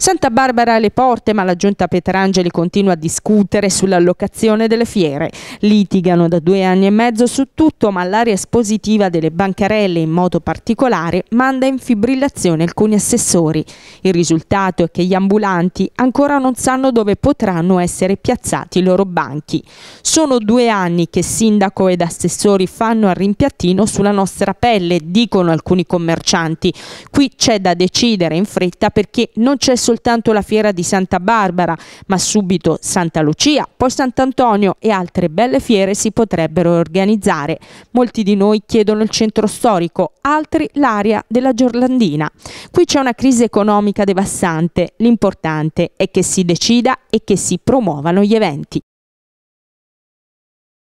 Santa Barbara alle porte, ma la giunta Petrangeli continua a discutere sull'allocazione delle fiere. Litigano da due anni e mezzo su tutto, ma l'area espositiva delle bancarelle, in modo particolare, manda in fibrillazione alcuni assessori. Il risultato è che gli ambulanti ancora non sanno dove potranno essere piazzati i loro banchi. Sono due anni che sindaco ed assessori fanno a rimpiattino sulla nostra pelle, dicono alcuni commercianti. Qui c'è da decidere in fretta perché non c'è solo soltanto la fiera di Santa Barbara, ma subito Santa Lucia, poi Sant'Antonio e altre belle fiere si potrebbero organizzare. Molti di noi chiedono il centro storico, altri l'area della Giorlandina. Qui c'è una crisi economica devastante, l'importante è che si decida e che si promuovano gli eventi.